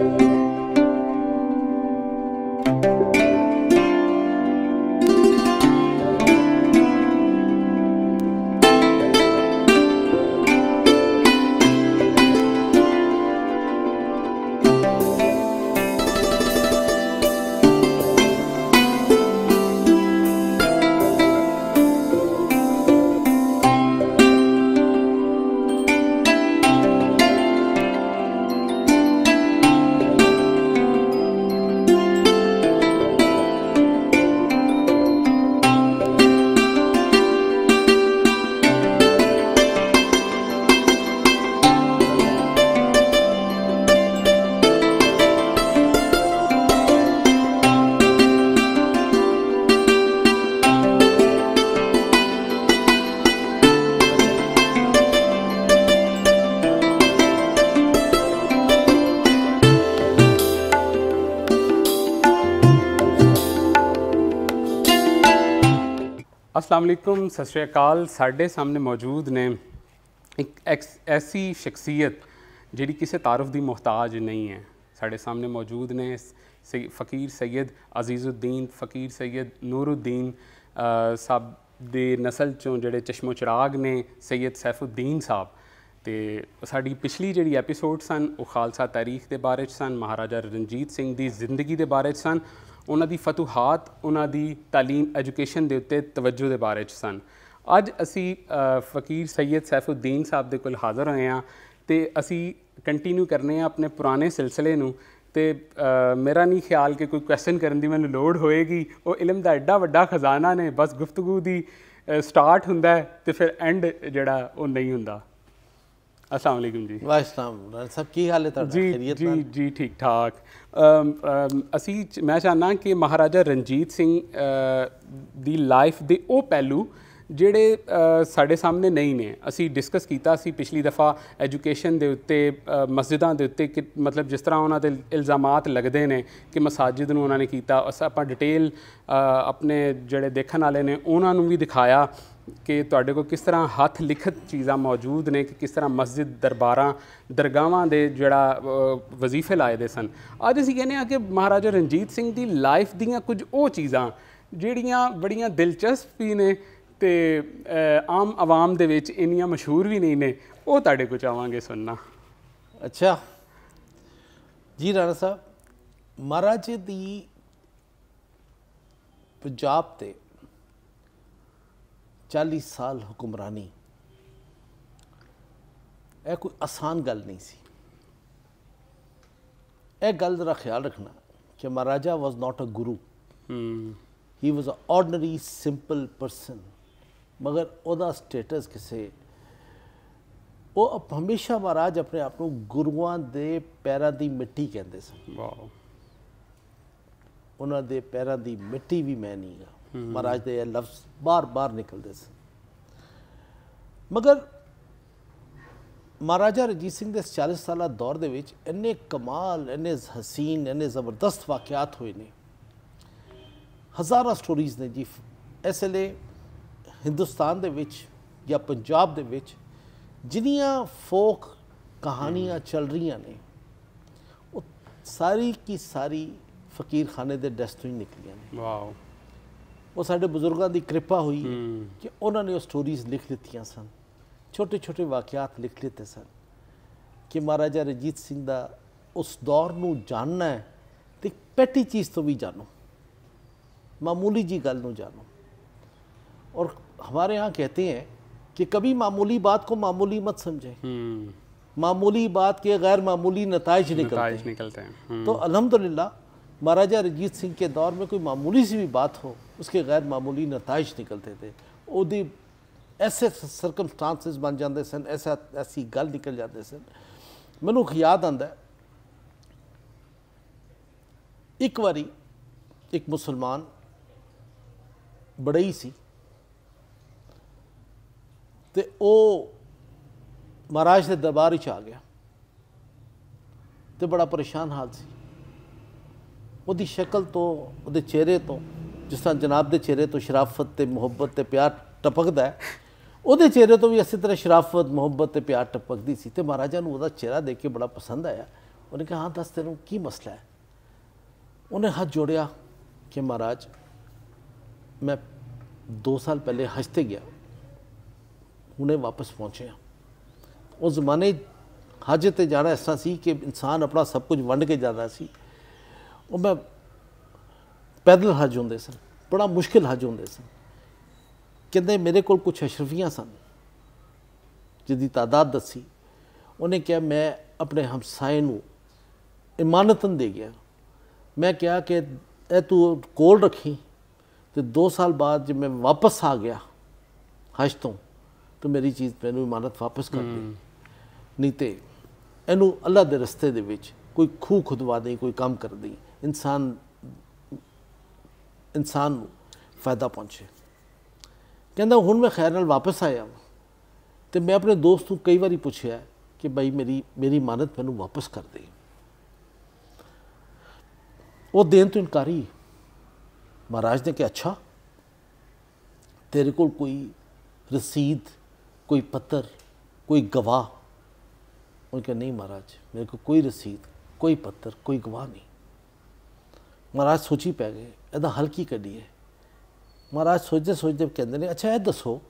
Thank you. ਅਸਲਾਮ ਅਲੈਕੁਮ ਸਤਿ ਸ਼੍ਰੀ ਅਕਾਲ ਸਾਡੇ ਸਾਹਮਣੇ ਮੌਜੂਦ ਨੇ ਇੱਕ ਐਸੀ ਸ਼ਖਸੀਅਤ ਜਿਹੜੀ ਕਿਸੇ ਤਾਰਫ ਦੀ ਮੁਹਤਾਜ ਨਹੀਂ ਹੈ ਸਾਡੇ ਸਾਹਮਣੇ ਮੌਜੂਦ ਨੇ ਫਕੀਰ ਸੈਦ ਅਜ਼ੀਜ਼ੁਦੀਨ ਫਕੀਰ ਸੈਦ ਨੂਰਉਦੀਨ ਸਾਹਿਬ ਦੇ ਨਸਲ ਚੋਂ ਜਿਹੜੇ ਚਸ਼ਮੋ ਚਿਰਾਗ ਨੇ ਸੈਦ ਸੈਫਉਦੀਨ ਸਾਹਿਬ ਤੇ ਸਾਡੀ ਪਿਛਲੀ ਜਿਹੜੀ ਐਪੀਸੋਡ ਸਨ ਉਹ ਖਾਲਸਾ ਤਾਰੀਖ ਦੇ ਬਾਰੇ ਚ ਸਨ ਮਹਾਰਾਜਾ ਰਣਜੀਤ ਸਿੰਘ ਦੀ ਜ਼ਿੰਦਗੀ ਦੇ ਬਾਰੇ ਚ ਸਨ ਉਹਨਾਂ ਦੀ ਫਤੂਹਾਤ ਉਹਨਾਂ ਦੀ تعلیم ਐਜੂਕੇਸ਼ਨ ਦੇ ਉੱਤੇ ਤਵੱਜੂ ਦੇ ਬਾਰੇ ਚ ਸਨ ਅੱਜ ਅਸੀਂ ਫਕੀਰ ਸੈਦ ਸੈਫਉਦੀਨ ਸਾਹਿਬ ਦੇ ਕੋਲ ਹਾਜ਼ਰ ਹੋਏ ਆ ਤੇ ਅਸੀਂ ਕੰਟੀਨਿਊ ਕਰਨੇ ਆ ਆਪਣੇ ਪੁਰਾਣੇ ਸਿਲਸਿਲੇ ਨੂੰ ਤੇ ਮੇਰਾ ਨਹੀਂ ਖਿਆਲ ਕਿ ਕੋਈ ਕੁਐਸਚਨ ਕਰਨ ਦੀ ਮੈਨੂੰ ਲੋੜ ਹੋਏਗੀ ਉਹ ਇਲਮ ਦਾ ਐਡਾ ਵੱਡਾ ਖਜ਼ਾਨਾ ਨੇ ਬਸ ਗੁਫ਼ਤਗੂ ਦੀ ਸਟਾਰਟ ਹੁੰਦਾ ਤੇ ਫਿਰ ਐਂਡ ਜਿਹੜਾ ਉਹ ਨਹੀਂ ਹੁੰਦਾ ਅਸਲਾਮ ਅਲੈਕੁਮ ਜੀ ਵਾਹਿਗੁਰੂ ਡਾਕਟਰ ਸਭ ਕੀ ਹਾਲ ਹੈ ਤੁਹਾਡਾ ਖੈਰੀਅਤ ਜੀ ਜੀ ਠੀਕ ਠਾਕ ਅਸੀਂ ਮੈਂ ਚਾਹਨਾ ਕਿ ਮਹਾਰਾਜਾ ਰਣਜੀਤ ਸਿੰਘ ਦੀ ਲਾਈਫ ਦੇ ਉਹ ਪਹਿਲੂ ਜਿਹੜੇ ਸਾਡੇ ਸਾਹਮਣੇ ਨਹੀਂ ਨੇ ਅਸੀਂ ਡਿਸਕਸ ਕੀਤਾ ਸੀ ਪਿਛਲੀ ਦਫਾ ਐਜੂਕੇਸ਼ਨ ਦੇ ਉੱਤੇ ਮਸਜਿਦਾਂ ਦੇ ਉੱਤੇ ਕਿ ਮਤਲਬ ਜਿਸ ਤਰ੍ਹਾਂ ਉਹਨਾਂ ਦੇ ਇਲਜ਼ਾਮਾਤ ਲੱਗਦੇ ਨੇ ਕਿ ਮਸਾਜਿਦ ਨੂੰ ਉਹਨਾਂ ਨੇ ਕੀਤਾ ਅਸਾਂ ਆਪਾਂ ਡਿਟੇਲ ਆਪਣੇ ਜਿਹੜੇ ਦੇਖਣ ਵਾਲੇ ਨੇ ਉਹਨਾਂ ਨੂੰ ਵੀ ਦਿਖਾਇਆ ਕਿ ਤੁਹਾਡੇ ਕੋਲ ਕਿਸ ਤਰ੍ਹਾਂ ਹੱਥ ਲਿਖਤ ਚੀਜ਼ਾਂ ਮੌਜੂਦ ਨੇ ਕਿ ਕਿਸ ਤਰ੍ਹਾਂ ਮਸਜਿਦ ਦਰਬਾਰਾਂ ਦਰਗਾਹਾਂ ਦੇ ਜਿਹੜਾ ਵਜ਼ੀਫੇ ਲਾਏ ਦੇ ਸਨ ਅੱਜ ਅਸੀਂ ਕਹਿੰਦੇ ਆ ਕਿ ਮਹਾਰਾਜਾ ਰਣਜੀਤ ਸਿੰਘ ਦੀ ਲਾਈਫ ਦੀਆਂ ਕੁਝ ਉਹ ਚੀਜ਼ਾਂ ਜਿਹੜੀਆਂ ਬੜੀਆਂ ਦਿਲਚਸਪ ਵੀ ਨੇ ਤੇ ਆਮ ਆਵਾਮ ਦੇ ਵਿੱਚ ਇੰਨੀਆਂ ਮਸ਼ਹੂਰ ਵੀ ਨਹੀਂ ਨੇ ਉਹ ਤੁਹਾਡੇ ਕੋਲ ਚਾਵਾਂਗੇ ਸੁਣਨਾ ਅੱਛਾ ਜੀ ਰਾਣਾ ਸਾਹਿਬ ਮਹਾਰਾਜ ਦੀ ਪੰਜਾਬ ਤੇ 40 ਸਾਲ ਹੁਕਮਰਾਨੀ ਇਹ ਕੋਈ ਆਸਾਨ ਗੱਲ ਨਹੀਂ ਸੀ ਇਹ ਗੱਲ ਦਾ ਖਿਆਲ ਰੱਖਣਾ ਕਿ Maharaja was not a guru he was a ordinary simple person ਮਗਰ ਉਹਦਾ ਸਟੇਟਸ ਕਿਸੇ ਉਹ ਹਮੇਸ਼ਾ ਮਹਾਰਾਜ ਆਪਣੇ ਆਪ ਨੂੰ ਗੁਰੂਆਂ ਦੇ ਪੈਰਾਂ ਦੀ ਮਿੱਟੀ ਕਹਿੰਦੇ ਸਨ ਵਾਓ ਉਹਨਾਂ ਦੇ ਪੈਰਾਂ ਦੀ ਮਿੱਟੀ ਵੀ ਮੈਂ ਨਹੀਂਗਾ ਮਹਾਰਾਜ ਦੇ ਇਹ ਲਫ਼ਜ਼ ਬਾਰ-ਬਾਰ ਨਿਕਲਦੇ ਸਨ ਮਗਰ ਮਹਾਰਾਜਾ ਰਜੀਤ ਸਿੰਘ ਦੇ 40 ਸਾਲਾ ਦੌਰ ਦੇ ਵਿੱਚ ਇੰਨੇ ਕਮਾਲ ਇੰਨੇ ਹਸੀਨ ਇੰਨੇ ਜ਼ਬਰਦਸਤ ਵਾਕਿਆਤ ਹੋਏ ਨੇ ਹਜ਼ਾਰਾਂ ਸਟੋਰੀਜ਼ ਨੇ ਜੀ ਇਸ ਲਈ ਹਿੰਦੁਸਤਾਨ ਦੇ ਵਿੱਚ ਜਾਂ ਪੰਜਾਬ ਦੇ ਵਿੱਚ ਜਿੰਨੀਆਂ ਫੋਕ ਕਹਾਣੀਆਂ ਚੱਲ ਰਹੀਆਂ ਨੇ ਉਹ ਸਾਰੀ ਕੀ ਸਾਰੀ ਫਕੀਰ ਖਾਨੇ ਦੇ ਡਸਟੋਂ ਹੀ ਨਿਕਲੀਆਂ ਨੇ ਵਾਓ ਉਹ ਸਾਡੇ ਬਜ਼ੁਰਗਾਂ ਦੀ ਕਿਰਪਾ ਹੋਈ ਕਿ ਉਹਨਾਂ ਨੇ ਉਹ ਸਟੋਰੀਜ਼ ਲਿਖ ਦਿੱਤੀਆਂ ਸਨ ਛੋਟੇ ਛੋਟੇ ਵਾਕਿਆਤ ਲਿਖ ਲਿੱਤੇ ਸਨ ਕਿ ਮਹਾਰਾਜਾ ਰਜੀਤ ਸਿੰਘ ਦਾ ਉਸ ਦੌਰ ਨੂੰ ਜਾਣਨਾ ਤੇ ਪੈਟੀ ਚੀਜ਼ ਤੋਂ ਵੀ ਜਾਣੋ ਮਾਮੂਲੀ ਜੀ ਗੱਲ ਨੂੰ ਜਾਣੋ और ਕਹਤੇ ਹੈ ਕਿ हैं ਮਾਮੂਲੀ ਬਾਤ ਕੋ ਮਾਮੂਲੀ ਮਤ ਸਮਝੇ ਹਮ ਮਾਮੂਲੀ ਬਾਤ ਕੇ ਗੈਰ ਮਾਮੂਲੀ मामूली ਨਿਕਲਤੇ निकलते, ਨਿਕਲਤੇ ਹਮ तो ਅਲਹਮਦੁਲਿਲਾ महाराजा रणजीत सिंह के दौर में कोई मामूली सी भी बात हो उसके गैर मामूली नतज निकलते थे वो ऐसे सरकमस्टांसिस बन जाते सन ऐसा ऐसी गल निकल जाते सन मैनू याद आंद एक बारी एक मुसलमान बड़ई सी तो महाराज के दरबार आ गया तो बड़ा परेशान हाल सी ਉਹਦੀ ਸ਼ਕਲ ਤੋਂ ਉਹਦੇ ਚਿਹਰੇ ਤੋਂ ਜਿਸ ਤਰ੍ਹਾਂ ਜਨਾਬ ਦੇ ਚਿਹਰੇ ਤੋਂ ਸ਼ਰਾਫਤ ਤੇ ਮੁਹੱਬਤ ਤੇ ਪਿਆਰ ਟਪਕਦਾ ਹੈ ਉਹਦੇ ਚਿਹਰੇ ਤੋਂ ਵੀ ਅਸੀਂ ਤਰ੍ਹਾਂ ਸ਼ਰਾਫਤ ਮੁਹੱਬਤ ਤੇ ਪਿਆਰ ਟਪਕਦੀ ਸੀ ਤੇ ਮਹਾਰਾਜਾ ਨੂੰ ਉਹਦਾ ਚਿਹਰਾ ਦੇਖ ਕੇ ਬੜਾ ਪਸੰਦ ਆਇਆ ਉਹਨੇ ਕਿਹਾ ਹਾਂ ਦੱਸ ਤੈਨੂੰ ਕੀ ਮਸਲਾ ਹੈ ਉਹਨੇ ਹੱਥ ਜੋੜਿਆ ਕਿ ਮਹਾਰਾਜ ਮੈਂ 2 ਸਾਲ ਪਹਿਲੇ ਹਜ ਤੇ ਗਿਆ ਹੁਣੇ ਵਾਪਸ ਪਹੁੰਚਿਆ ਉਸ ਜ਼ਮਾਨੇ ਹਜ ਤੇ ਜਾਣਾ ਐਸਾ ਸੀ ਕਿ ਇਨਸਾਨ ਆਪਣਾ ਸਭ ਕੁਝ ਵੰਡ ਕੇ ਜਾਂਦਾ ਸੀ ਉਹ ਮੈਂ ਪੈਦਲ ਹਜ ਹੁੰਦੇ ਸਨ ਬੜਾ ਮੁਸ਼ਕਿਲ ਹਜ ਹੁੰਦੇ ਸਨ ਕਹਿੰਦੇ ਮੇਰੇ ਕੋਲ ਕੁਝ ਅਸ਼ਰਫੀਆਂ ਸਨ ਜਿਹਦੀ ਤਾਦਾਦ ਦੱਸੀ ਉਹਨੇ ਕਿਹਾ ਮੈਂ ਆਪਣੇ ਹਮਸਾਏ ਨੂੰ ਇਮਾਨਤਨ ਦੇ ਗਿਆ ਮੈਂ ਕਿਹਾ ਕਿ ਇਹ ਤੂੰ ਕੋਲ ਰੱਖੀ ਤੇ 2 ਸਾਲ ਬਾਅਦ ਜੇ ਮੈਂ ਵਾਪਸ ਆ ਗਿਆ ਹਜ ਤੋਂ ਤੂੰ ਮੇਰੀ ਚੀਜ਼ ਮੈਨੂੰ ਇਮਾਨਤ ਵਾਪਸ ਕਰ ਦੇ ਨਹੀਂ ਤੇ ਇਹਨੂੰ ਅੱਲਾ ਦੇ ਰਸਤੇ ਦੇ ਵਿੱਚ ਕੋਈ ਖੂ ਖੁਦਵਾ ਦੇ ਕੋਈ ਕੰਮ ਕਰ ਦੇ ਇਨਸਾਨ ਇਨਸਾਨ ਨੂੰ ਫਾਇਦਾ ਪਹੁੰਚੇ ਕਹਿੰਦਾ ਹੁਣ ਮੈਂ ਖੈਰ ਨਾਲ ਵਾਪਸ ਆਇਆ ਤੇ ਮੈਂ ਆਪਣੇ ਦੋਸਤ ਨੂੰ ਕਈ ਵਾਰੀ ਪੁੱਛਿਆ ਕਿ ਭਾਈ ਮੇਰੀ ਮੇਰੀ ਮਾਨਤ ਮੈਨੂੰ ਵਾਪਸ ਕਰ ਦੇ ਉਹ ਦੇਨ ਤੋਂ ਇਨਕਾਰੀ ਮਹਾਰਾਜ ਨੇ ਕਿਹਾ ਅੱਛਾ ਤੇਰੇ ਕੋਲ ਕੋਈ ਰਸੀਦ ਕੋਈ ਪੱਤਰ ਕੋਈ ਗਵਾਹ ਉਹ ਕਹਿੰਦਾ ਨਹੀਂ ਮਹਾਰਾਜ ਮੇਰੇ ਕੋਲ ਕੋਈ ਰਸੀਦ ਕੋਈ ਪੱਤਰ ਕੋਈ ਗਵਾਹ ਨਹੀਂ ਮਹਾਰਾਜ ਸੋਚੀ ਪੈ ਗਏ ਇਹਦਾ ਹੱਲ ਕੀ ਕੱਢੀਏ ਮਹਾਰਾਜ ਸੋਚਦੇ ਸੋਚਦੇ ਕਹਿੰਦੇ ਨੇ ਅੱਛਾ ਇਹ ਦੱਸੋ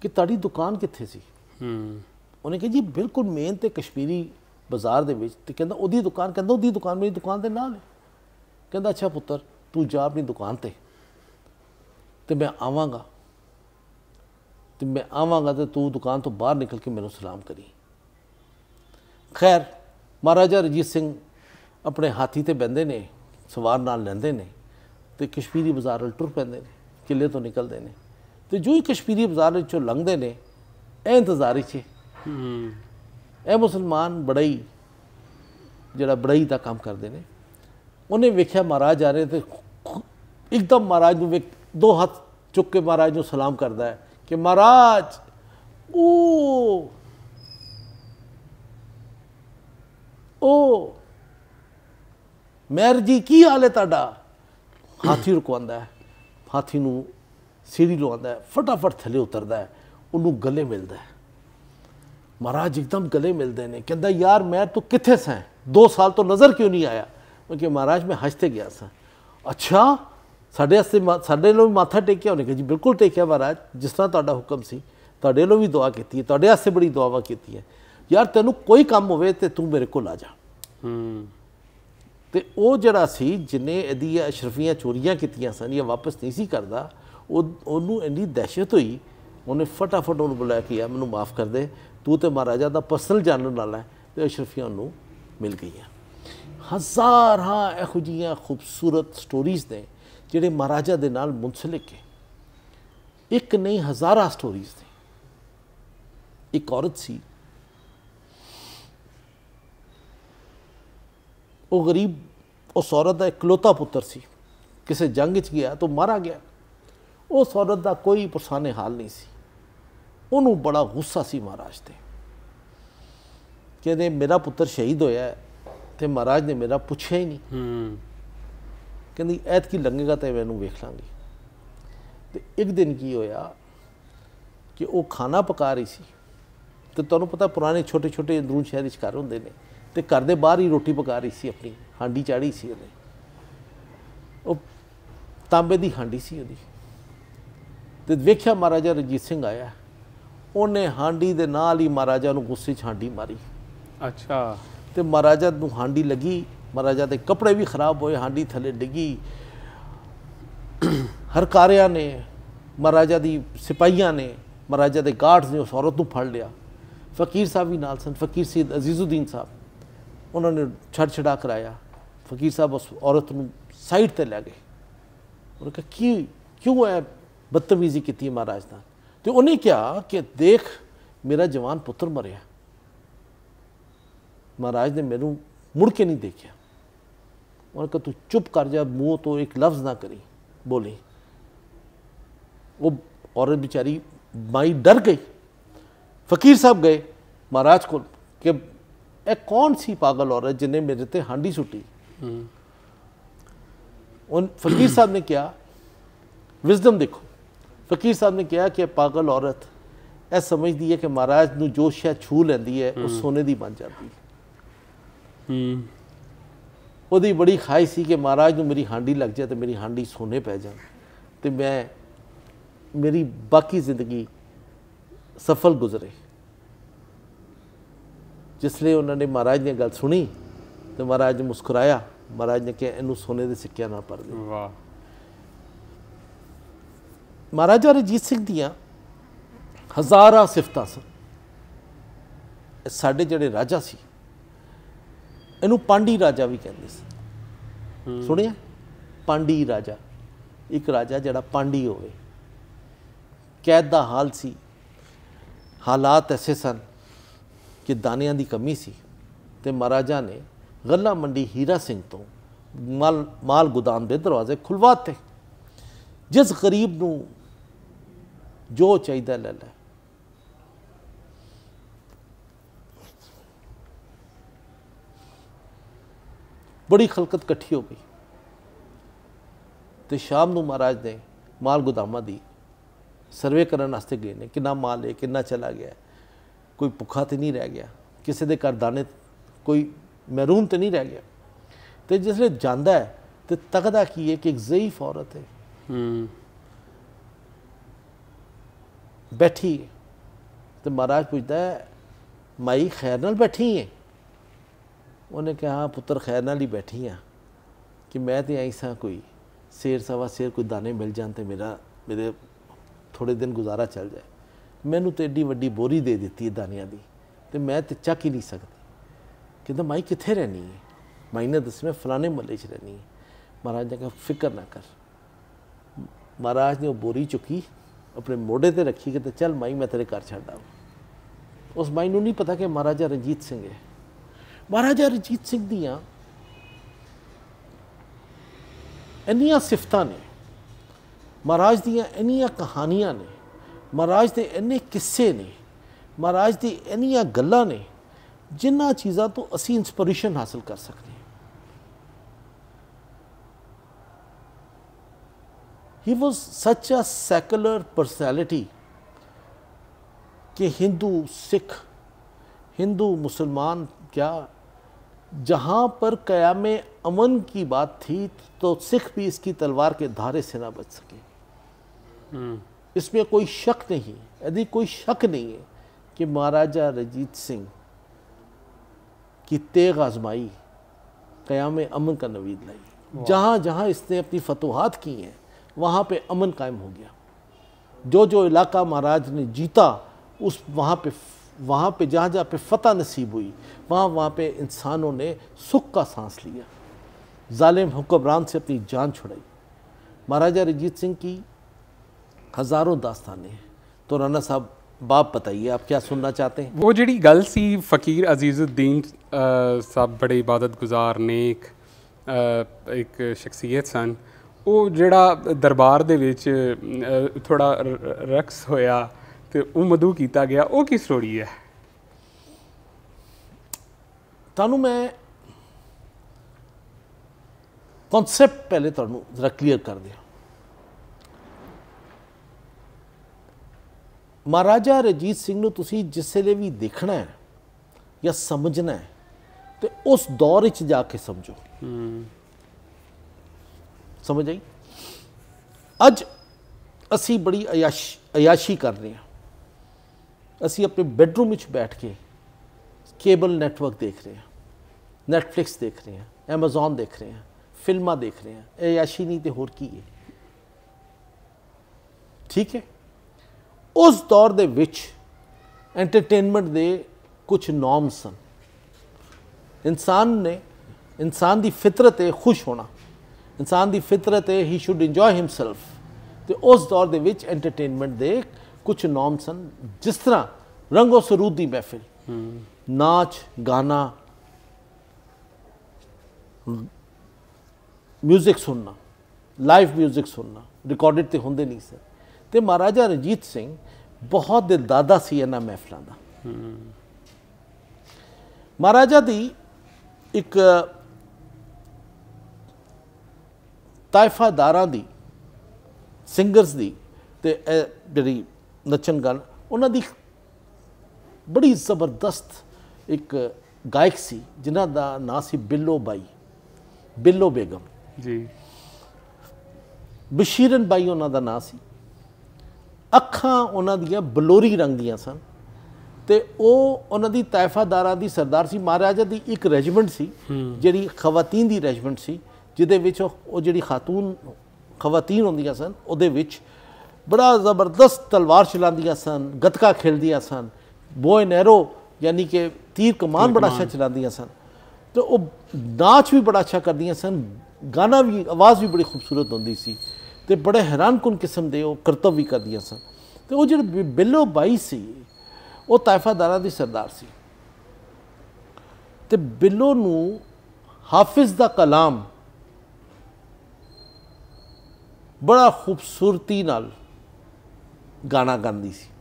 ਕਿ ਤੁਹਾਡੀ ਦੁਕਾਨ ਕਿੱਥੇ ਸੀ ਹੂੰ ਉਹਨੇ ਕਿਹਾ ਜੀ ਬਿਲਕੁਲ ਮੇਨ ਤੇ ਕਸ਼ਮੀਰੀ ਬਾਜ਼ਾਰ ਦੇ ਵਿੱਚ ਤੇ ਕਹਿੰਦਾ ਉਹਦੀ ਦੁਕਾਨ ਕਹਿੰਦਾ ਉਹਦੀ ਦੁਕਾਨ ਮੇਰੀ ਦੁਕਾਨ ਦੇ ਨਾਲ ਕਹਿੰਦਾ ਅੱਛਾ ਪੁੱਤਰ ਤੂੰ ਜਾ ਆਪਣੀ ਦੁਕਾਨ ਤੇ ਤੇ ਮੈਂ ਆਵਾਂਗਾ ਤੇ ਮੈਂ ਆਵਾਂਗਾ ਤੇ ਤੂੰ ਦੁਕਾਨ ਤੋਂ ਬਾਹਰ ਨਿਕਲ ਕੇ ਮੈਨੂੰ ਸਲਾਮ ਕਰੀ ਖੈਰ ਮਹਾਰਾਜਾ ਰਜੀਤ ਸਿੰਘ ਆਪਣੇ ਹਾਥੀ ਤੇ ਬੰਦੇ ਨੇ ਸਵਾਰ ਨਾਲ ਲੈਂਦੇ ਨੇ ਤੇ ਕਸ਼ਮੀਰੀ ਬਾਜ਼ਾਰ ਵੱਲ ਟੁਰ ਪੈਂਦੇ ਨੇ ਕਿਲੇ ਤੋਂ ਨਿਕਲਦੇ ਨੇ ਤੇ ਜੋ ਹੀ ਕਸ਼ਮੀਰੀ ਬਾਜ਼ਾਰ ਵਿੱਚੋਂ ਲੰਘਦੇ ਨੇ ਇਹ ਇੰਤਜ਼ਾਰੀ ਚ ਹੂੰ ਇਹ ਮੁਸਲਮਾਨ ਬੜਾਈ ਜਿਹੜਾ ਬੜਾਈ ਦਾ ਕੰਮ ਕਰਦੇ ਨੇ ਉਹਨੇ ਵੇਖਿਆ ਮਹਾਰਾਜ ਆ ਰਹੇ ਤੇ ਇੱਕਦਮ ਮਹਾਰਾਜ ਨੂੰ ਦੋ ਹੱਥ ਚੁੱਕ ਕੇ ਮਹਾਰਾਜ ਨੂੰ ਸਲਾਮ ਕਰਦਾ ਹੈ ਕਿ ਮਹਾਰਾਜ ਉਹ ਉਹ ਮਹਿਰ ਜੀ ਕੀ ਹਾਲ ਹੈ ਤੁਹਾਡਾ ਹਾਥੀ ਰੁਕਵਾਉਂਦਾ ਹੈ ਹਾਥੀ ਨੂੰ ਸੀੜੀ ਲਵਾਉਂਦਾ ਹੈ ਫਟਾਫਟ ਥੱਲੇ ਉਤਰਦਾ ਹੈ ਉਹਨੂੰ ਗਲੇ ਮਿਲਦਾ ਹੈ ਮਹਾਰਾਜ ਇੱਕਦਮ ਗਲੇ ਮਿਲਦੇ ਨੇ ਕਹਿੰਦਾ ਯਾਰ ਮੈਂ ਤੂੰ ਕਿੱਥੇ ਸੈਂ 2 ਸਾਲ ਤੋਂ ਨਜ਼ਰ ਕਿਉਂ ਨਹੀਂ ਆਇਆ ਮੈਂ ਕਿ ਮਹਾਰਾਜ ਮੈਂ ਹੱਸਤੇ ਗਿਆ ਸਾਂ ਅੱਛਾ ਸਾਡੇ ਅਸੇ ਸਾਡੇ ਲੋ ਮਾਥਾ ਟੇਕਿਆ ਉਹਨੇ ਕਿ ਜੀ ਬਿਲਕੁਲ ਟੇਕਿਆ ਮਹਾਰਾਜ ਜਿਸ ਤਰ੍ਹਾਂ ਤੁਹਾਡਾ ਹੁਕਮ ਸੀ ਤੁਹਾਡੇ ਲੋ ਵੀ ਦੁਆ ਕੀਤੀ ਤੁਹਾਡੇ ਅਸੇ ਬੜੀ ਦੁਆਵਾ ਕੀਤੀ ਹੈ ਯਾਰ ਤੈਨੂੰ ਕੋਈ ਕੰਮ ਹੋਵੇ ਤੇ ਤੂੰ ਮੇਰੇ ਕੋਲ ਆ ਜਾ ਹੂੰ ਤੇ ਉਹ ਜਿਹੜਾ ਸੀ ਜਿਨੇ ਇਹਦੀ ਅਸ਼ਰਫੀਆਂ ਚੋਰੀਆਂ ਕੀਤੀਆਂ ਸਨ ਇਹ ਵਾਪਸ ਨਹੀਂ ਸੀ ਕਰਦਾ ਉਹ ਉਹਨੂੰ ਇੰਨੀ ਦਹਿਸ਼ਤ ਹੋਈ ਉਹਨੇ ਫਟਾਫਟ ਉਹਨੂੰ ਬੁਲਾ ਕੇ ਆ ਮੈਨੂੰ ਮਾਫ ਕਰ ਦੇ ਤੂੰ ਤੇ ਮਹਾਰਾਜਾ ਦਾ ਪਰਸਨਲ ਜਾਣਨ ਵਾਲਾ ਹੈ ਤੇ ਅਸ਼ਰਫੀਆਂ ਨੂੰ ਮਿਲ ਗਈਆਂ ਹਜ਼ਾਰਾਂ ਇਹੋ ਜੀਆਂ ਖੂਬਸੂਰਤ ਸਟੋਰੀਜ਼ ਨੇ ਜਿਹੜੇ ਮਹਾਰਾਜਾ ਦੇ ਨਾਲ ਮੁੰਸਲਿਕ ਹੈ ਇੱਕ ਨਹੀਂ ਹਜ਼ਾਰਾਂ ਸਟੋਰੀਜ਼ ਨੇ ਇੱਕ ਔਰਤ ਸੀ ਉਹ ਗਰੀਬ ਉਸ ਔਰਤ ਦਾ ਇਕਲੌਤਾ ਪੁੱਤਰ ਸੀ ਕਿਸੇ ਜੰਗ 'ਚ ਗਿਆ ਤਾਂ ਮਾਰਾ ਗਿਆ ਉਸ ਔਰਤ ਦਾ ਕੋਈ ਪਰਸਾਨੇ ਹਾਲ ਨਹੀਂ ਸੀ ਉਹਨੂੰ ਬੜਾ ਗੁੱਸਾ ਸੀ ਮਹਾਰਾਜ ਤੇ ਕਹਿੰਦੇ ਮੇਰਾ ਪੁੱਤਰ ਸ਼ਹੀਦ ਹੋਇਆ ਤੇ ਮਹਾਰਾਜ ਨੇ ਮੇਰਾ ਪੁੱਛਿਆ ਹੀ ਨਹੀਂ ਹੂੰ ਕਹਿੰਦੀ ਐਤ ਕੀ ਲੰਗੇਗਾ ਤੇ ਮੈਨੂੰ ਵੇਖ ਲਾਂਗੀ ਤੇ ਇੱਕ ਦਿਨ ਕੀ ਹੋਇਆ ਕਿ ਉਹ ਖਾਣਾ ਪਕਾ ਰਹੀ ਸੀ ਤੇ ਤੁਹਾਨੂੰ ਪਤਾ ਪੁਰਾਣੇ ਛੋਟੇ ਛੋਟੇ ਅੰਦਰੂਨ ਸ਼ਹਿਰ ਵਿੱਚ ਘਰ ਹੁੰਦੇ ਨੇ ਤੇ ਘਰ ਦੇ ਬਾਹਰ ਹੀ ਰੋਟੀ ਪਕਾ ਰਹੀ ਸੀ ਆਪਣੀ ਹਾਂਡੀ ਚਾੜੀ ਸੀ ਉਹਨੇ ਉਹ ਤਾਂਬੇ ਦੀ ਹਾਂਡੀ ਸੀ ਉਹਦੀ ਤੇ ਵੇਖਿਆ ਮਹਾਰਾਜਾ ਰਜੀਤ ਸਿੰਘ ਆਇਆ ਉਹਨੇ ਹਾਂਡੀ ਦੇ ਨਾਲ ਹੀ ਮਹਾਰਾਜਾ ਨੂੰ ਗੁੱਸੇ 'ਚ ਹਾਂਡੀ ਮਾਰੀ ਅੱਛਾ ਤੇ ਮਹਾਰਾਜਾ ਨੂੰ ਹਾਂਡੀ ਲੱਗੀ ਮਹਾਰਾਜਾ ਦੇ ਕੱਪੜੇ ਵੀ ਖਰਾਬ ਹੋਏ ਹਾਂਡੀ ਥੱਲੇ ਡਿੱਗੀ ਹਰ ਕਾਰਿਆ ਨੇ ਮਹਾਰਾਜਾ ਦੀ ਸਿਪਾਈਆਂ ਨੇ ਮਹਾਰਾਜਾ ਦੇ ਗਾਰਡਸ ਨੇ ਉਸ ਔਰਤ ਨੂੰ ਫੜ ਲਿਆ ਫਕੀਰ ਸਾਹਿਬ ਵੀ ਨਾਲ ਸਨ ਫਕੀਰ ਸੀਦ ਅਜ਼ੀਜ਼ੁਦੀਨ ਸਾਹਿਬ उन्होंने छड़ छड़ा कराया फकीर साहब उस औरत साइड तक लै गए उन्होंने कहा कि क्यों है बदतमीजी की महाराज ने तो उन्हें क्या कि देख मेरा जवान पुत्र मरिया महाराज ने मेनू मुड़ के नहीं देखा उन्होंने कहा तू चुप कर जा मुँह तो एक लफ्ज ना करी बोली वो औरत बेचारी माई डर गई फकीर साहब गए महाराज को ਇਹ ਕੌਣ ਸੀ ਪਾਗਲ ਔਰਤ ਜਿਨੇ ਮੇਰੇ ਤੇ ਹਾਂਡੀ ਸੁੱਟੀ ਉਹ ਫਕੀਰ ਸਾਹਿਬ ਨੇ ਕਿਹਾ ਵਿਜ਼ਡਮ ਦੇਖੋ ਫਕੀਰ ਸਾਹਿਬ ਨੇ ਕਿਹਾ ਕਿ ਪਾਗਲ ਔਰਤ ਇਹ ਸਮਝਦੀ ਹੈ ਕਿ ਮਹਾਰਾਜ ਨੂੰ ਜੋ ਸ਼ੈ ਛੂ ਲੈਂਦੀ ਹੈ ਉਹ ਸੋਨੇ ਦੀ ਬਣ ਜਾਂਦੀ ਹੈ ਹੂੰ ਉਹਦੀ ਬੜੀ ਖਾਈ ਸੀ ਕਿ ਮਹਾਰਾਜ ਨੂੰ ਮੇਰੀ ਹਾਂਡੀ ਲੱਗ ਜਾਏ ਤੇ ਮੇਰੀ ਹਾਂਡੀ ਸੋਨੇ ਪੈ ਜਾ ਤੇ ਮੈਂ ਮੇਰੀ ਬਾਕੀ ਜ਼ਿੰਦਗੀ ਸਫਲ ਗੁਜ਼ਰੇ ਜਿਸ ਲਈ ਉਹਨਾਂ ਨੇ ਮਹਾਰਾਜ ਨੇ ਗੱਲ ਸੁਣੀ ਤੇ ਮਹਾਰਾਜ ਮੁਸਕਰਾਇਆ ਮਹਾਰਾਜ ਨੇ ਕਿਹਾ ਇਹਨੂੰ ਸੋਨੇ ਦੇ ਸਿੱਕਿਆਂ ਨਾਲ ਭਰ ਦੇ ਵਾਹ ਮਹਾਰਾਜਾ ਰਜੀਤ ਸਿੰਘ ਦੀਆਂ ਹਜ਼ਾਰਾਂ ਸਿਫਤਾਂ ਸਨ ਸਾਡੇ ਜਿਹੜੇ ਰਾਜਾ ਸੀ ਇਹਨੂੰ ਪਾਂਡੀ ਰਾਜਾ ਵੀ ਕਹਿੰਦੇ ਸੀ ਸੁਣਿਆ ਪਾਂਡੀ ਰਾਜਾ ਇੱਕ ਰਾਜਾ ਜਿਹੜਾ ਪਾਂਡੀ ਹੋਵੇ ਕੈਦ ਦਾ ਹਾਲ ਸੀ ਹਾਲਾਤ ਐਸੇ ਸਨ ਕਿ ਦਾਣਿਆਂ ਦੀ ਕਮੀ ਸੀ ਤੇ ਮਹਾਰਾਜਾ ਨੇ ਗੱਲਾ ਮੰਡੀ ਹੀਰਾ ਸਿੰਘ ਤੋਂ ਮਾਲ ਮਾਲ ਗੋਦਾਮ ਦੇ ਦਰਵਾਜ਼ੇ ਖੁਲਵਾਤੇ ਜਿਸ ਗਰੀਬ ਨੂੰ ਜੋ ਚਾਹੀਦਾ ਲੈ ਲੈ ਬੜੀ ਖਲਕਤ ਇਕੱਠੀ ਹੋ ਗਈ ਤੇ ਸ਼ਾਮ ਨੂੰ ਮਹਾਰਾਜ ਨੇ ਮਾਲ ਗੋਦਾਮਾਂ ਦੀ ਸਰਵੇ ਕਰਨ ਵਾਸਤੇ ਗਏ ਨੇ ਕਿੰਨਾ ਮਾਲ ਹੈ ਕਿੰਨਾ ਚਲਾ ਗਿਆ ਕੋਈ ਭੁੱਖਾ ਤੇ ਨਹੀਂ ਰਹਿ ਗਿਆ ਕਿਸੇ ਦੇ ਘਰ ਦਾਣੇ ਕੋਈ ਮਹਿਰੂਮ ਤੇ ਨਹੀਂ ਰਹਿ ਗਿਆ ਤੇ ਜਿਸ ਨੇ ਜਾਂਦਾ ਹੈ ਤੇ ਤਕਦਾ ਕੀ ਹੈ ਕਿ ਇੱਕ ਜ਼ੈਫ ਔਰਤ ਹੈ ਹੂੰ ਬੈਠੀ ਤੇ ਮਹਾਰਾਜ ਪੁੱਛਦਾ ਹੈ ਮਾਈ ਖੈਰ ਨਾਲ ਬੈਠੀ ਹੈ ਉਹਨੇ ਕਿਹਾ ਪੁੱਤਰ ਖੈਰ ਨਾਲ ਹੀ ਬੈਠੀ ਆ ਕਿ ਮੈਂ ਤੇ ਐਸਾ ਕੋਈ ਸੇਰ ਸਵਾ ਸੇਰ ਕੋਈ ਦਾਣੇ ਮਿਲ ਜਾਂਦੇ ਮੇਰਾ ਮੇਰੇ ਥੋੜੇ ਦਿਨ ਗੁਜ਼ਾਰਾ ਚੱਲ ਜਾਏ ਮੈਨੂੰ ਤੇ ਏਡੀ ਵੱਡੀ ਬੋਰੀ ਦੇ ਦਿੱਤੀ ਦਾਨੀਆਂ ਦੀ ਤੇ ਮੈਂ ਤੇ ਚੱਕ ਹੀ ਨਹੀਂ ਸਕਦੀ ਕਹਿੰਦਾ ਮਾਈ ਕਿੱਥੇ ਰਹਿਣੀ ਹੈ ਮਾਈ ਨੇ ਦੱਸਿਆ ਫਲਾਣੇ ਮੱਲੇ 'ਚ ਰਹਿਣੀ ਹੈ ਮਹਾਰਾਜ ਨੇ ਕਿਹਾ ਫਿਕਰ ਨਾ ਕਰ ਮਹਾਰਾਜ ਨੇ ਉਹ ਬੋਰੀ ਚੁੱਕੀ ਆਪਣੇ ਮੋਢੇ ਤੇ ਰੱਖੀ ਕਿ ਤੇ ਚੱਲ ਮਾਈ ਮੈਂ ਤੇਰੇ ਘਰ ਛੱਡ ਉਸ ਮਾਈ ਨੂੰ ਨਹੀਂ ਪਤਾ ਕਿ ਮਹਾਰਾਜਾ ਰਣਜੀਤ ਸਿੰਘ ਹੈ ਮਹਾਰਾਜਾ ਰਣਜੀਤ ਸਿੰਘ ਦੀਆਂ ਇੰਨੀਆਂ ਸਿਫਤਾਂ ਨੇ ਮਹਾਰਾਜ ਦੀਆਂ ਇੰਨੀਆਂ ਕਹਾਣੀਆਂ ਨੇ महाराज के इन्ने किस्से ने महाराज के इन गल् ने जिन्हों चीज़ों तो असी इंस्पिरेशन हासिल कर सकते हैं he was such a secular personality कि हिंदू सिख हिंदू मुसलमान क्या जहाँ पर क़याम अमन की बात थी तो सिख भी इसकी तलवार के धारे से ना बच सके हम्म। इसमें कोई शक नहीं यदि कोई शक नहीं है कि महाराजा रजीत सिंह की तेग आजमाई क़याम अमन का नवीद लाई जहाँ जहाँ इसने अपनी फतवाहत की हैं वहाँ पे अमन कायम हो गया जो जो इलाका महाराज ने जीता उस वहाँ पे वहाँ पे जहाँ जहाँ पे फतह नसीब हुई वहाँ वहाँ पे इंसानों ने सुख का सांस लिया ालिम हुक्मरान से अपनी जान छुड़ाई महाराजा रजीत सिंह की ਹਜ਼ਾਰੋਂ ਦਾਸਤਾਨੇ ਤੋਂ ਰਾਣਾ ਸਾਹਿਬ ਬਾਪ ਬਤਾਈਏ ਆਪ ਕੀ ਸੁਣਨਾ ਚਾਹਤੇ ਹੈ ਉਹ ਜਿਹੜੀ ਗੱਲ ਸੀ ਫਕੀਰ ਅਜ਼ੀਜ਼ਉਦੀਨ ਸਾਹਿਬ ਬੜੇ ਇਬਾਦਤ ਗੁਜ਼ਾਰ ਨੇਕ ਇੱਕ ਸ਼ਖਸੀਅਤ ਸਨ ਉਹ ਜਿਹੜਾ ਦਰਬਾਰ ਦੇ ਵਿੱਚ ਥੋੜਾ ਰਕਸ ਹੋਇਆ ਤੇ ਉਹ ਮਧੂ ਕੀਤਾ ਗਿਆ ਉਹ ਕੀ ਸਟੋਰੀ ਹੈ ਤੁਹਾਨੂੰ ਮੈਂ ਕਨਸੈਪਟ ਪਹਿਲੇ ਤੁਹਾਨੂੰ ਜ਼ਰਾ ਕਲੀਅਰ ਕਰ ਦਿਆਂ ਮਹਾਰਾਜਾ ਰਜੀਤ ਸਿੰਘ ਨੂੰ ਤੁਸੀਂ ਜਿਸੇ ਲਈ ਵੀ ਦੇਖਣਾ ਹੈ ਜਾਂ ਸਮਝਣਾ ਹੈ ਤੇ ਉਸ ਦੌਰ ਵਿੱਚ ਜਾ ਕੇ ਸਮਝੋ ਸਮਝ ਆਈ ਅੱਜ ਅਸੀਂ ਬੜੀ ਅਯਾਸ਼ੀ ਅਯਾਸ਼ੀ ਕਰ ਰਹੇ ਹਾਂ ਅਸੀਂ ਆਪਣੇ ਬੈੱਡਰੂਮ ਵਿੱਚ ਬੈਠ ਕੇ ਕੇਬਲ ਨੈਟਵਰਕ ਦੇਖ ਰਹੇ ਹਾਂ ਨੈਟਫਲਿਕਸ ਦੇਖ ਰਹੇ ਹਾਂ ਐਮਾਜ਼ਨ ਦੇਖ ਰਹੇ ਹਾਂ ਫਿਲਮਾਂ ਦੇਖ ਰਹੇ ਹਾਂ ਇਹ ਅਯਾਸ਼ੀ ਨਹੀਂ ਤੇ ਹੋਰ ਕੀ ਹੈ ਠੀਕ ਹੈ ਉਸ ਦੌਰ ਦੇ ਵਿੱਚ ਐਂਟਰਟੇਨਮੈਂਟ ਦੇ ਕੁਝ ਨੋਰਮਸ ਸਨ ਇਨਸਾਨ ਨੇ ਇਨਸਾਨ ਦੀ ਫਿਤਰਤ ਹੈ ਖੁਸ਼ ਹੋਣਾ ਇਨਸਾਨ ਦੀ ਫਿਤਰਤ ਹੈ ਹੀ ਸ਼ੁੱਡ ਇੰਜੋਏ ਹਿਮਸੈਲਫ ਤੇ ਉਸ ਦੌਰ ਦੇ ਵਿੱਚ ਐਂਟਰਟੇਨਮੈਂਟ ਦੇ ਕੁਝ ਨੋਰਮ ਸਨ ਜਿਸ ਤਰ੍ਹਾਂ ਰੰਗੋ ਸਰੂਦ ਦੀ ਮਹਿਫਿਲ ਨਾਚ ਗਾਣਾ ਮਿਊਜ਼ਿਕ ਸੁਣਨਾ ਲਾਈਵ ਮਿਊਜ਼ਿਕ ਸੁਣਨਾ ਰਿਕਾਰਡਡ ਤੇ ਹੁੰਦੇ ਨਹੀਂ ਸਰ ਤੇ ਮਹਾਰਾਜਾ ਰਜੀਤ ਸਿੰਘ ਬਹੁਤ ਦਿਲਦਾਦਾ ਸੀ ਇਹਨਾਂ ਮਹਿਫਲਾਂ ਦਾ ਮਹਾਰਾਜਾ ਦੀ ਇੱਕ ਤਾਇਫਾਦਾਰਾਂ ਦੀ ਸਿੰਗਰਸ ਦੀ ਤੇ ਜਿਹੜੀ ਨੱਚਣ ਗਾਣ ਉਹਨਾਂ ਦੀ ਬੜੀ ਜ਼ਬਰਦਸਤ ਇੱਕ ਗਾਇਕ ਸੀ ਜਿਨ੍ਹਾਂ ਦਾ ਨਾਂ ਸੀ ਬਿੱਲੋ ਬਾਈ ਬਿੱਲੋ ਬੇਗਮ ਜੀ ਬਸ਼ੀਰਨ ਬਾਈ ਉਹਨਾਂ ਦਾ ਨਾਂ ਸੀ ਅੱਖਾਂ ਉਹਨਾਂ ਦੀਆਂ ਬਲੋਰੀ ਰੰਗ ਦੀਆਂ ਸਨ ਤੇ ਉਹ ਉਹਨਾਂ ਦੀ ਤਾਇਫਾਦਾਰਾਂ ਦੀ ਸਰਦਾਰ ਸੀ ਮਹਾਰਾਜਾ ਦੀ ਇੱਕ ਰੈਜੀਮੈਂਟ ਸੀ ਜਿਹੜੀ ਖਵਾਤੀਨ ਦੀ ਰੈਜੀਮੈਂਟ ਸੀ ਜਿਹਦੇ ਵਿੱਚ ਉਹ ਜਿਹੜੀ ਖਾਤੂਨ ਖਵਾਤੀਨ ਹੁੰਦੀਆਂ ਸਨ ਉਹਦੇ ਵਿੱਚ ਬੜਾ ਜ਼ਬਰਦਸਤ ਤਲਵਾਰ ਚਲਾਉਂਦੀਆਂ ਸਨ ਗਤਕਾ ਖੇਲਦੀਆਂ ਸਨ ਬੋਏ ਨੈਰੋ ਯਾਨੀ ਕਿ ਤੀਰ ਕਮਾਨ ਬੜਾ ਅੱਛਾ ਚਲਾਉਂਦੀਆਂ ਸਨ ਤੇ ਉਹ ਨਾਚ ਵੀ ਬੜਾ ਅੱਛਾ ਕਰਦੀਆਂ ਸਨ ਗਾਣਾ ਵੀ ਆਵਾਜ਼ ਵੀ ਬੜੀ ਖੂਬਸੂਰਤ ਹੁੰਦੀ ਸੀ ਤੇ ਬੜੇ ਹੈਰਾਨਕੁਨ ਕਿਸਮ ਦੇ ਉਹ ਕਰਤਵ ਵੀ ਕਰਦੀਆਂ ਸਨ ਤੇ ਉਹ ਜਿਹੜੇ ਬਿੱਲੋ ਬਾਈ ਸੀ ਉਹ ਤਾਇਫਾਦਾਰਾਂ ਦੀ ਸਰਦਾਰ ਸੀ ਤੇ ਬਿੱਲੋ ਨੂੰ ਹਾਫਿਜ਼ ਦਾ ਕਲਾਮ ਬੜਾ ਖੂਬਸੂਰਤੀ ਨਾਲ ਗਾਣਾ ਗਾਉਂਦੀ ਸੀ